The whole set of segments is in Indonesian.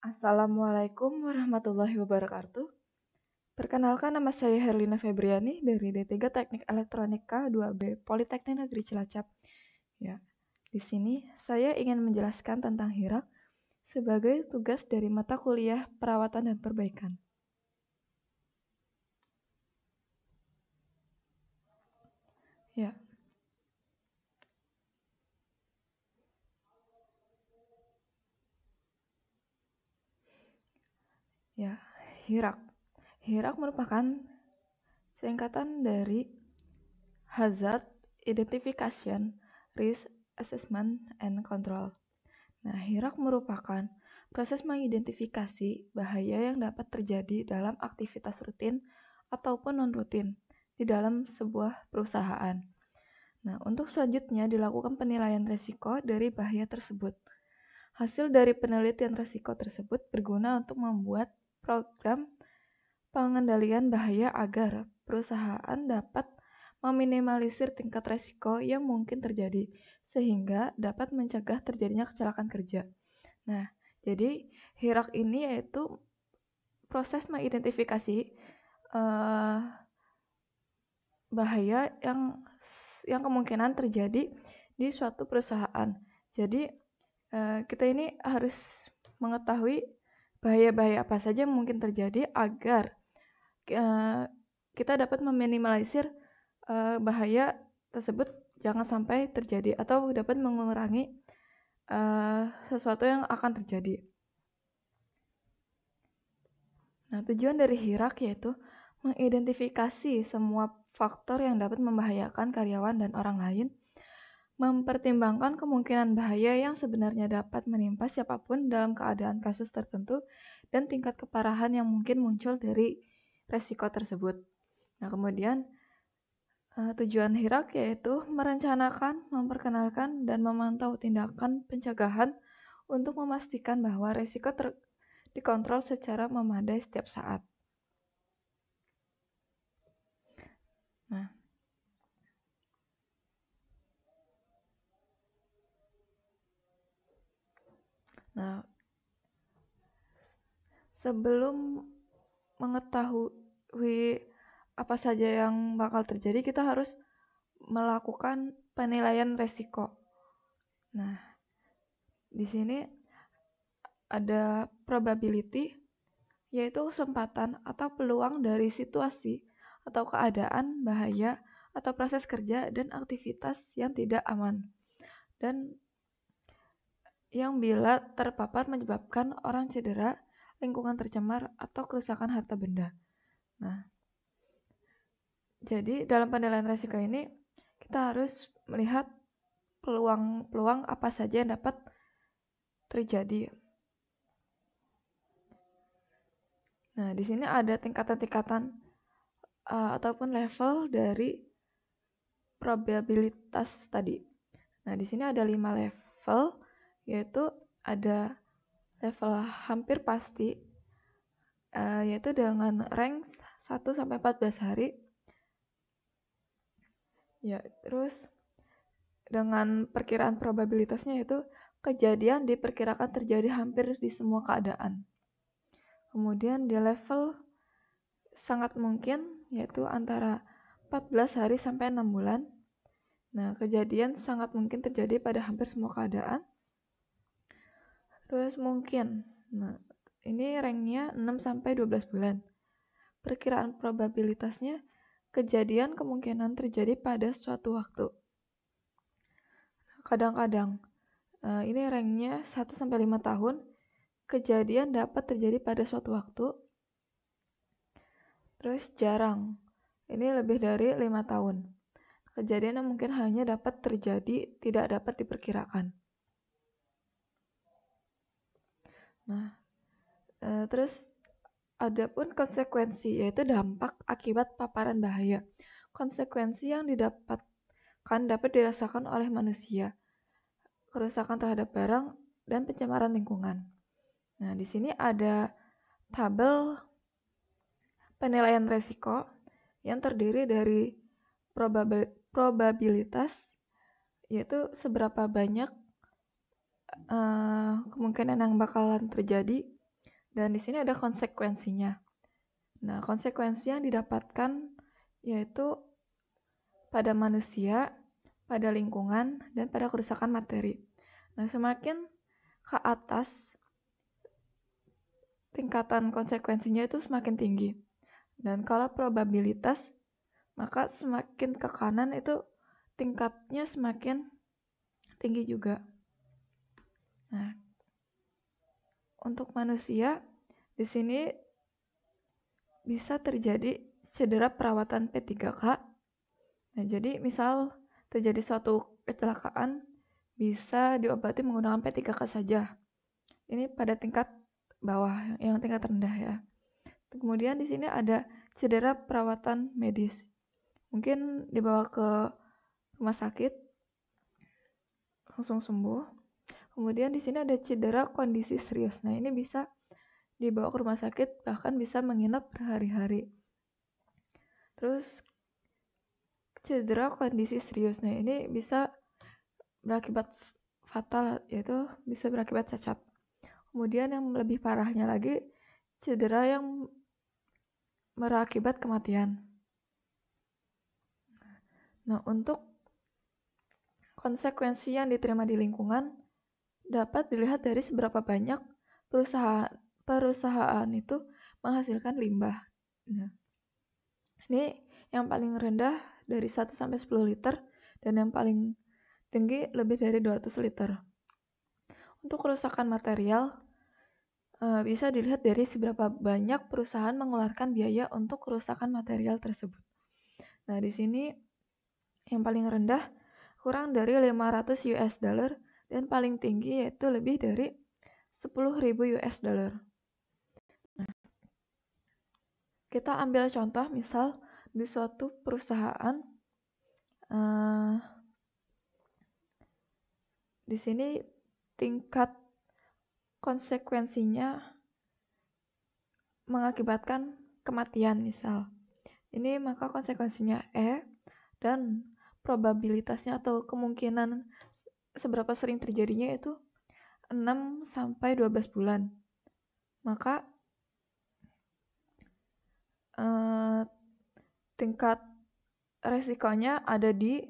Assalamualaikum warahmatullahi wabarakatuh. Perkenalkan nama saya Herlina Febriani dari D3 Teknik Elektronika 2B Politeknik Negeri Cilacap. Ya, di sini saya ingin menjelaskan tentang hirak sebagai tugas dari mata kuliah perawatan dan perbaikan. Ya, Hirak. Hirak merupakan singkatan dari Hazard Identification, Risk Assessment, and Control. Nah, Hirak merupakan proses mengidentifikasi bahaya yang dapat terjadi dalam aktivitas rutin ataupun non-rutin di dalam sebuah perusahaan. Nah, untuk selanjutnya dilakukan penilaian resiko dari bahaya tersebut. Hasil dari penelitian resiko tersebut berguna untuk membuat program pengendalian bahaya agar perusahaan dapat meminimalisir tingkat resiko yang mungkin terjadi sehingga dapat mencegah terjadinya kecelakaan kerja. Nah, jadi hirak ini yaitu proses mengidentifikasi uh, bahaya yang yang kemungkinan terjadi di suatu perusahaan. Jadi uh, kita ini harus mengetahui bahaya-bahaya apa saja yang mungkin terjadi agar uh, kita dapat meminimalisir uh, bahaya tersebut jangan sampai terjadi atau dapat mengurangi uh, sesuatu yang akan terjadi. Nah, tujuan dari Hirak yaitu mengidentifikasi semua faktor yang dapat membahayakan karyawan dan orang lain mempertimbangkan kemungkinan bahaya yang sebenarnya dapat menimpa siapapun dalam keadaan kasus tertentu dan tingkat keparahan yang mungkin muncul dari resiko tersebut. Nah, kemudian eh, tujuan Hirak yaitu merencanakan, memperkenalkan, dan memantau tindakan pencegahan untuk memastikan bahwa resiko ter dikontrol secara memadai setiap saat. Nah, Nah, sebelum mengetahui apa saja yang bakal terjadi, kita harus melakukan penilaian resiko. Nah, di sini ada probability, yaitu kesempatan atau peluang dari situasi atau keadaan bahaya atau proses kerja dan aktivitas yang tidak aman. Dan yang bila terpapar menyebabkan orang cedera, lingkungan tercemar, atau kerusakan harta benda. Nah, jadi dalam penilaian resiko ini kita harus melihat peluang-peluang apa saja yang dapat terjadi. Nah, di sini ada tingkatan-tingkatan uh, ataupun level dari probabilitas tadi. Nah, di sini ada lima level yaitu ada level hampir pasti uh, yaitu dengan rank 1 sampai 14 hari. Ya, terus dengan perkiraan probabilitasnya yaitu kejadian diperkirakan terjadi hampir di semua keadaan. Kemudian di level sangat mungkin yaitu antara 14 hari sampai 6 bulan. Nah, kejadian sangat mungkin terjadi pada hampir semua keadaan terus mungkin. Nah, ini ranknya 6 sampai 12 bulan. Perkiraan probabilitasnya kejadian kemungkinan terjadi pada suatu waktu. Kadang-kadang eh, ini ranknya 1 sampai 5 tahun. Kejadian dapat terjadi pada suatu waktu. Terus jarang. Ini lebih dari 5 tahun. Kejadian yang mungkin hanya dapat terjadi, tidak dapat diperkirakan. Nah, e, terus ada pun konsekuensi yaitu dampak akibat paparan bahaya. Konsekuensi yang didapat didapatkan dapat dirasakan oleh manusia. Kerusakan terhadap barang dan pencemaran lingkungan. Nah, di sini ada tabel penilaian resiko yang terdiri dari probabilitas yaitu seberapa banyak Eh, kemungkinan yang bakalan terjadi dan di sini ada konsekuensinya. Nah, konsekuensi yang didapatkan yaitu pada manusia, pada lingkungan, dan pada kerusakan materi. Nah, semakin ke atas tingkatan konsekuensinya itu semakin tinggi. Dan kalau probabilitas, maka semakin ke kanan itu tingkatnya semakin tinggi juga. Nah, untuk manusia di sini bisa terjadi cedera perawatan P3K. Nah, jadi misal terjadi suatu kecelakaan bisa diobati menggunakan P3K saja. Ini pada tingkat bawah, yang tingkat rendah ya. Kemudian di sini ada cedera perawatan medis. Mungkin dibawa ke rumah sakit langsung sembuh Kemudian di sini ada cedera kondisi serius. Nah, ini bisa dibawa ke rumah sakit bahkan bisa menginap berhari-hari. Terus cedera kondisi serius. Nah, ini bisa berakibat fatal yaitu bisa berakibat cacat. Kemudian yang lebih parahnya lagi cedera yang berakibat kematian. Nah, untuk konsekuensi yang diterima di lingkungan dapat dilihat dari seberapa banyak perusahaan perusahaan itu menghasilkan limbah. Nah, ini yang paling rendah dari 1 sampai 10 liter dan yang paling tinggi lebih dari 200 liter. Untuk kerusakan material eh, bisa dilihat dari seberapa banyak perusahaan mengeluarkan biaya untuk kerusakan material tersebut. Nah, di sini yang paling rendah kurang dari 500 US dollar dan paling tinggi yaitu lebih dari 10.000 US dollar. Nah, kita ambil contoh misal di suatu perusahaan uh, di sini tingkat konsekuensinya mengakibatkan kematian misal. Ini maka konsekuensinya E dan probabilitasnya atau kemungkinan seberapa sering terjadinya itu 6 sampai 12 bulan. Maka eh, tingkat resikonya ada di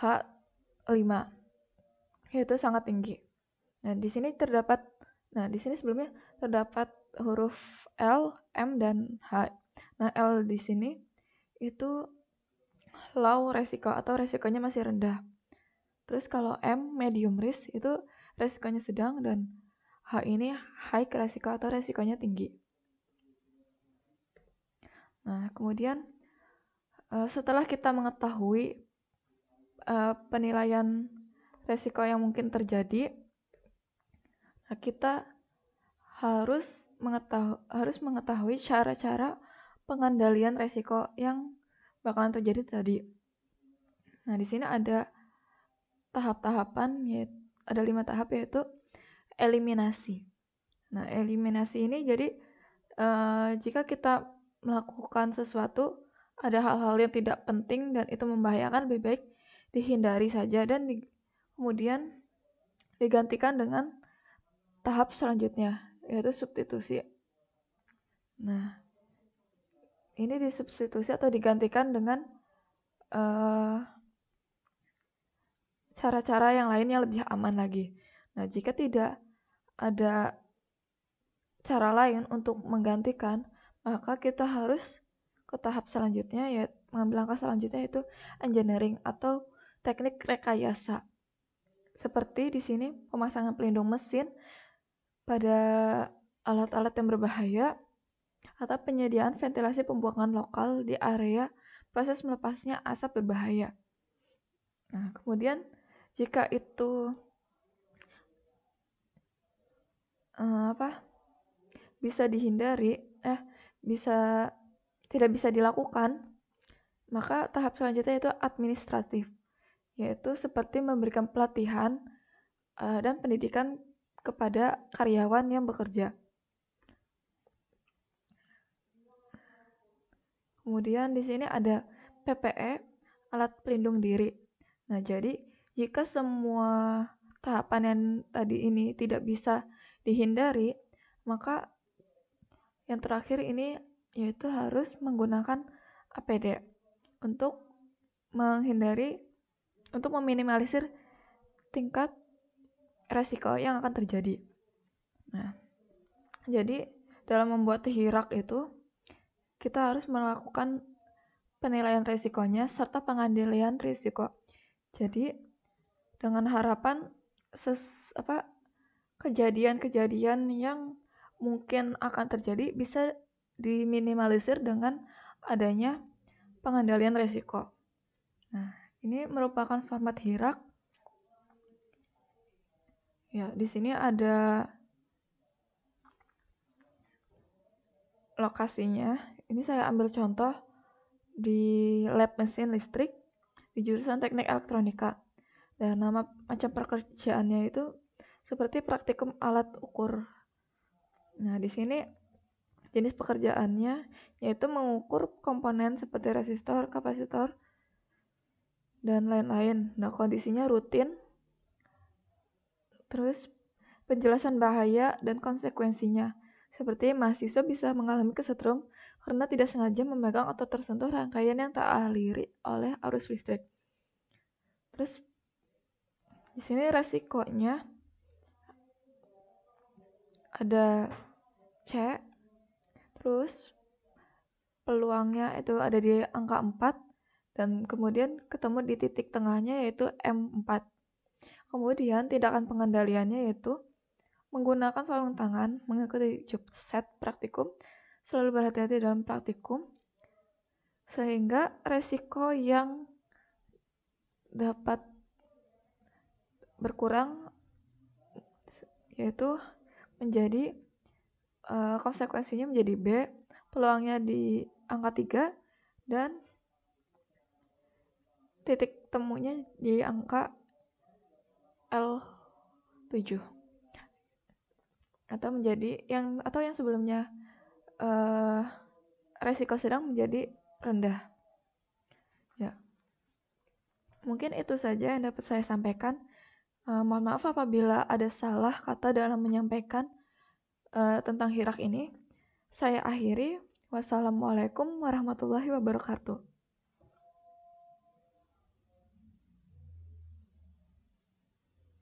H5 yaitu sangat tinggi. Nah, di sini terdapat nah, di sini sebelumnya terdapat huruf L, M dan H. Nah, L di sini itu low resiko atau resikonya masih rendah. Terus kalau M medium risk itu resikonya sedang dan H ini high resiko atau resikonya tinggi. Nah, kemudian eh, setelah kita mengetahui eh, penilaian resiko yang mungkin terjadi, nah, kita harus mengetahui harus mengetahui cara-cara pengendalian resiko yang bakalan terjadi tadi. Nah, di sini ada tahap-tahapan yaitu ada lima tahap yaitu eliminasi. Nah, eliminasi ini jadi uh, jika kita melakukan sesuatu ada hal-hal yang tidak penting dan itu membahayakan lebih baik dihindari saja dan di, kemudian digantikan dengan tahap selanjutnya yaitu substitusi. Nah, ini disubstitusi atau digantikan dengan uh, cara-cara yang lain yang lebih aman lagi. Nah, jika tidak ada cara lain untuk menggantikan, maka kita harus ke tahap selanjutnya ya mengambil langkah selanjutnya yaitu engineering atau teknik rekayasa. Seperti di sini pemasangan pelindung mesin pada alat-alat yang berbahaya atau penyediaan ventilasi pembuangan lokal di area proses melepasnya asap berbahaya. Nah, kemudian jika itu uh, apa, bisa dihindari eh, bisa tidak bisa dilakukan, maka tahap selanjutnya itu administratif, yaitu seperti memberikan pelatihan, uh, dan pendidikan kepada karyawan yang bekerja. Kemudian di sini ada PPE, alat pelindung diri. Nah, jadi jika semua tahapan yang tadi ini tidak bisa dihindari, maka yang terakhir ini yaitu harus menggunakan APD untuk menghindari untuk meminimalisir tingkat resiko yang akan terjadi. Nah, jadi dalam membuat tihirak itu kita harus melakukan penilaian resikonya serta pengendalian risiko. Jadi dengan harapan kejadian-kejadian yang mungkin akan terjadi bisa diminimalisir dengan adanya pengendalian resiko. Nah, ini merupakan format hirak. Ya, di sini ada lokasinya. Ini saya ambil contoh di lab mesin listrik di jurusan teknik elektronika. Ya nama macam pekerjaannya itu seperti praktikum alat ukur. Nah, di sini jenis pekerjaannya yaitu mengukur komponen seperti resistor, kapasitor, dan lain-lain. Nah, kondisinya rutin. Terus penjelasan bahaya dan konsekuensinya. Seperti mahasiswa bisa mengalami kesetrum karena tidak sengaja memegang atau tersentuh rangkaian yang tak aliri oleh arus listrik. Terus di sini resikonya ada C terus peluangnya itu ada di angka 4 dan kemudian ketemu di titik tengahnya yaitu M4 kemudian tindakan pengendaliannya yaitu menggunakan sarung tangan mengikuti job set praktikum selalu berhati-hati dalam praktikum sehingga resiko yang dapat berkurang yaitu menjadi uh, konsekuensinya menjadi B, peluangnya di angka 3 dan titik temunya di angka L7 atau menjadi yang atau yang sebelumnya uh, resiko sedang menjadi rendah. Ya. Mungkin itu saja yang dapat saya sampaikan. Uh, mohon maaf apabila ada salah kata dalam menyampaikan uh, tentang hirak ini. Saya akhiri. Wassalamualaikum warahmatullahi wabarakatuh.